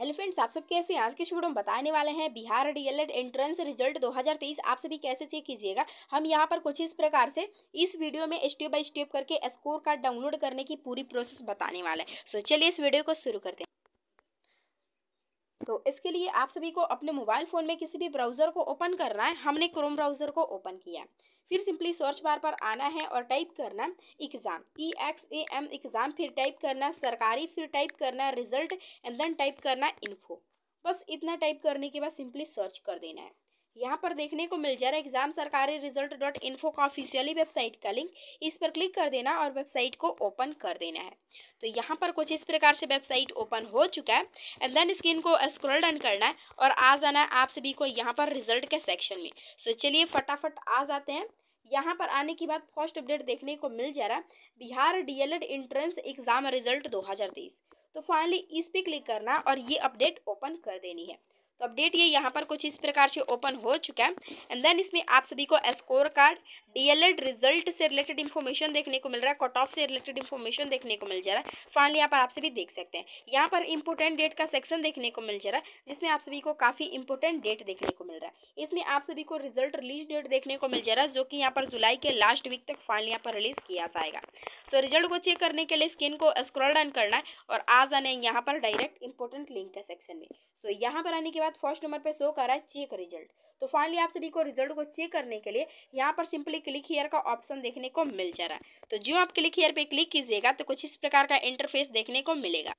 hello friends आप सब कैसे आज के स्टूडेंट बताने वाले हैं बिहार डीएलएड एंट्रेंस रिजल्ट 2023 आप सभी कैसे चेक कीजिएगा हम यहाँ पर कुछ इस प्रकार से इस वीडियो में स्टेप बाय स्टेप करके स्कोर कार्ड डाउनलोड करने की पूरी प्रोसेस बताने वाले हैं सो चलिए इस वीडियो को शुरू करते हैं तो इसके लिए आप सभी को अपने मोबाइल फ़ोन में किसी भी ब्राउज़र को ओपन करना है हमने क्रोम ब्राउज़र को ओपन किया फिर सिंपली सर्च बार पर आना है और टाइप करना exam E X A M exam फिर टाइप करना सरकारी फिर टाइप करना रिजल्ट एंड देन टाइप करना इन्फो बस इतना टाइप करने के बाद सिंपली सर्च कर देना है यहाँ पर देखने को मिल जा रहा है एग्जाम सरकारी रिजल्ट डॉट इन्फो का ऑफिशियली वेबसाइट का लिंक इस पर क्लिक कर देना और वेबसाइट को ओपन कर देना है तो यहाँ पर कुछ इस प्रकार से वेबसाइट ओपन हो चुका है एंड देन स्क्रीन को स्क्रॉल डन करना है और आ जाना है आप सभी को यहाँ पर रिजल्ट के सेक्शन में सो चलिए फटाफट आ जाते हैं यहाँ पर आने के बाद फर्स्ट अपडेट देखने को मिल जा रहा है Bihar DElEd entrance exam result 2023 तो फाइनली इस पर क्लिक करना और ये अपडेट ओपन कर देनी है तो अपडेट ये यहाँ पर कुछ इस प्रकार से ओपन हो चुका है एंड देन इसमें आप सभी को स्कोर कार्ड डीएलएड रिजल्ट से रिलेटेड इन्फॉर्मेशन देखने को मिल रहा है कट ऑफ से रिलेटेड इन्फॉर्मेशन देखने को मिल जा रहा है फाइनली यहाँ पर आप सभी देख सकते हैं यहाँ पर इंपोर्टेंट डेट का सेक्शन देखने को मिल जा रहा है जिसमें आप सभी को काफ़ी इंपोर्टेंट डेट देखने को मिल रहा है इसमें आप सभी को रिजल्ट रिलीज डेट देखने को मिल जा रहा है जो कि यहाँ पर जुलाई के लास्ट वीक तक फाइनली यहाँ पर रिलीज किया जाएगा सो so, रिजल्ट को चेक करने के लिए स्क्रीन को स्क्रॉल डाउन करना है और आ जाना यहाँ पर डायरेक्ट इंपोर्टेंट लिंक के सेक्शन में सो so, यहाँ पर आने के बाद फर्स्ट नंबर पे शो कर रहा है चेक रिजल्ट तो फाइनली आप सभी को रिजल्ट को चेक करने के लिए यहाँ पर सिंपली क्लिक हेयर का ऑप्शन देखने को मिल जा रहा है तो जो आप क्लिक हेयर पे क्लिक कीजिएगा तो कुछ इस प्रकार का इंटरफेस देखने को मिलेगा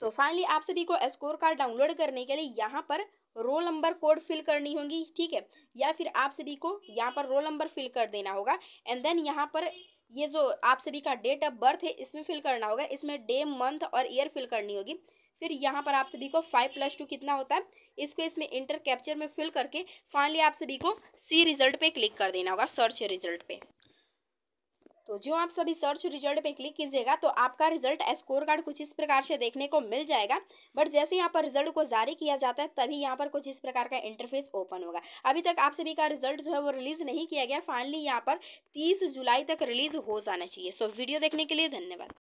तो फाइनली आप सभी को स्कोर कार्ड डाउनलोड करने के लिए यहाँ पर रोल नंबर कोड फिल करनी होगी ठीक है या फिर आप सभी को यहाँ पर रोल नंबर फिल कर देना होगा एंड देन यहाँ पर ये जो आप सभी का डेट ऑफ बर्थ है इसमें फिल करना होगा इसमें डे मंथ और ईयर फिल करनी होगी फिर यहाँ पर आप सभी को फाइव प्लस टू कितना होता है इसको इसमें इंटर कैप्चर में फिल करके फाइनली आप सभी को सी रिजल्ट पे क्लिक कर देना होगा सर्च रिजल्ट पे तो जो आप सभी सर्च रिजल्ट पे क्लिक कीजिएगा तो आपका रिजल्ट स्कोर कार्ड कुछ इस प्रकार से देखने को मिल जाएगा बट जैसे यहाँ पर रिजल्ट को जारी किया जाता है तभी यहाँ पर कुछ इस प्रकार का इंटरफेस ओपन होगा अभी तक आप सभी का रिजल्ट जो है वो रिलीज नहीं किया गया फाइनली यहाँ पर तीस जुलाई तक रिलीज हो जाना चाहिए सो वीडियो देखने के लिए धन्यवाद